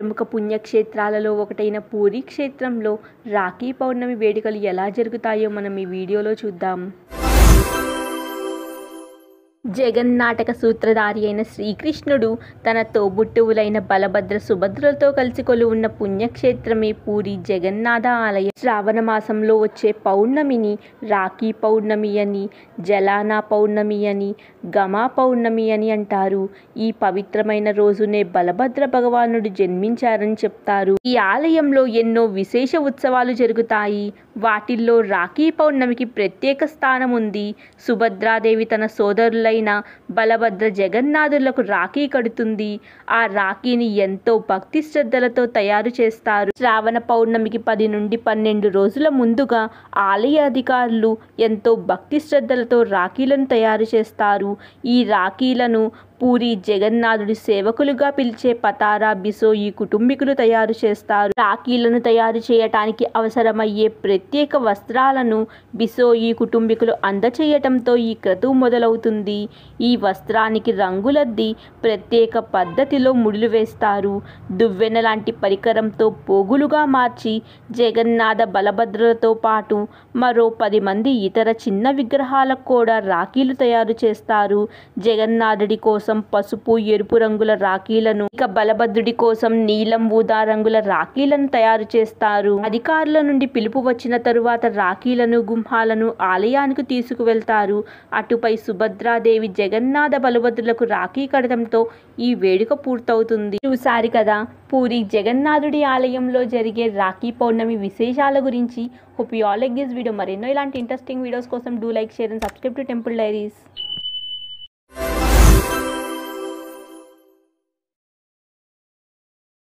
ప్రముఖ పుణ్యక్షేత్రాలలో ఒకటైన పూరీ క్షేత్రంలో రాఖీ పౌర్ణమి వేడుకలు ఎలా జరుగుతాయో మనం ఈ వీడియోలో చూద్దాం జగన్ నాటక సూత్రధారి అయిన శ్రీకృష్ణుడు తన తోబుట్టువులైన బలభద్ర సుభద్రులతో కలిసి ఉన్న పుణ్యక్షేత్రమే పూరి జగన్నాథ ఆలయం శ్రావణ మాసంలో వచ్చే పౌర్ణమిని రాఖీ పౌర్ణమి అని జలానా పౌర్ణమి అని గమా పౌర్ణమి అని అంటారు ఈ పవిత్రమైన రోజునే బలభద్ర భగవానుడు జన్మించారని చెప్తారు ఈ ఆలయంలో ఎన్నో విశేష ఉత్సవాలు జరుగుతాయి వాటిల్లో రాఖీ పౌర్ణమికి ప్రత్యేక స్థానం ఉంది సుభద్రాదేవి తన సోదరులైన బలభద్ర జగన్నాథులకు రాఖీ కడుతుంది ఆ రాఖీని ఎంతో భక్తి శ్రద్ధలతో తయారు చేస్తారు శ్రావణ పౌర్ణమికి పది నుండి పన్నెండు రోజుల ముందుగా ఆలయ అధికారులు ఎంతో భక్తి శ్రద్ధలతో రాఖీలను తయారు చేస్తారు ఈ రాఖీలను పూరి జగన్నాథుడి సేవకులుగా పిలిచే పతారా బిసో ఈ కుటుంబీకులు తయారు చేస్తారు రాఖీలను తయారు చేయటానికి అవసరమయ్యే ప్రత్యేక వస్త్రాలను బిసో ఈ కుటుంబీకులు అందచేయటంతో ఈ క్రతువు మొదలవుతుంది ఈ వస్త్రానికి రంగులద్ది ప్రత్యేక పద్ధతిలో ముడులు వేస్తారు దువ్వెన లాంటి పరికరంతో పోగులుగా మార్చి జగన్నాథ బలభద్రలతో పాటు మరో పది మంది ఇతర చిన్న విగ్రహాలకు కూడా రాఖీలు తయారు చేస్తారు జగన్నాథుడి కోసం కోసం పసుపు ఎరుపు రంగుల రాఖీలను ఇక బలభద్రుడి కోసం నీలం ఊదా రంగుల రాఖీలను తయారు చేస్తారు అధికారుల నుండి పిలుపు వచ్చిన తరువాత రాఖీలను గుంహాలను ఆలయానికి తీసుకువెళ్తారు అటుపై సుభద్రాదేవి జగన్నాథ బలభద్రులకు రాఖీ కడటంతో ఈ వేడుక పూర్తవుతుంది చూసారు కదా పూరి జగన్నాథుడి ఆలయంలో జరిగే రాఖీ పౌర్ణమి విశేషాల గురించి hope you all like this video మరెన్నో ఇలాంటి ఇంట్రెస్టింగ్ వీడియోస్ కోసం do like share and subscribe to temple diaries